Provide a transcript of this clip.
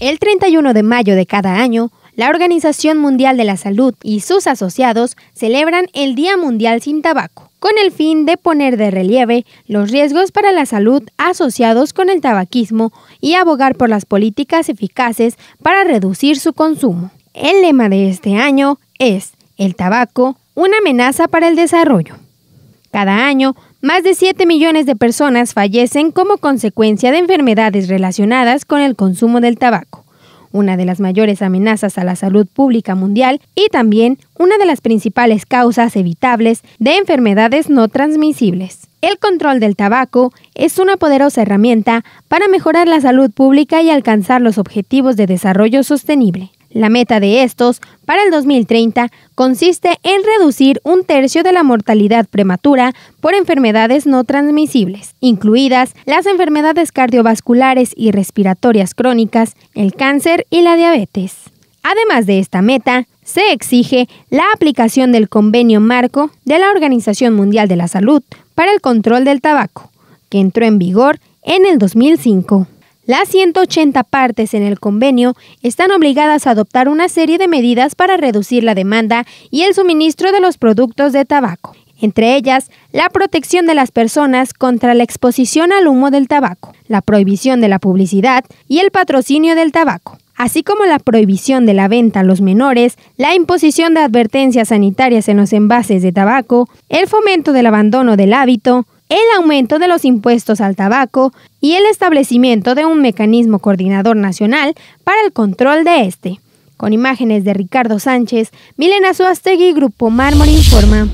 El 31 de mayo de cada año, la Organización Mundial de la Salud y sus asociados celebran el Día Mundial sin Tabaco, con el fin de poner de relieve los riesgos para la salud asociados con el tabaquismo y abogar por las políticas eficaces para reducir su consumo. El lema de este año es El tabaco, una amenaza para el desarrollo. Cada año, más de 7 millones de personas fallecen como consecuencia de enfermedades relacionadas con el consumo del tabaco, una de las mayores amenazas a la salud pública mundial y también una de las principales causas evitables de enfermedades no transmisibles. El control del tabaco es una poderosa herramienta para mejorar la salud pública y alcanzar los objetivos de desarrollo sostenible. La meta de estos para el 2030 consiste en reducir un tercio de la mortalidad prematura por enfermedades no transmisibles, incluidas las enfermedades cardiovasculares y respiratorias crónicas, el cáncer y la diabetes. Además de esta meta, se exige la aplicación del convenio marco de la Organización Mundial de la Salud para el Control del Tabaco, que entró en vigor en el 2005. Las 180 partes en el convenio están obligadas a adoptar una serie de medidas para reducir la demanda y el suministro de los productos de tabaco, entre ellas la protección de las personas contra la exposición al humo del tabaco, la prohibición de la publicidad y el patrocinio del tabaco así como la prohibición de la venta a los menores, la imposición de advertencias sanitarias en los envases de tabaco, el fomento del abandono del hábito, el aumento de los impuestos al tabaco y el establecimiento de un mecanismo coordinador nacional para el control de este. Con imágenes de Ricardo Sánchez, Milena Suastegui, Grupo Mármol Informa.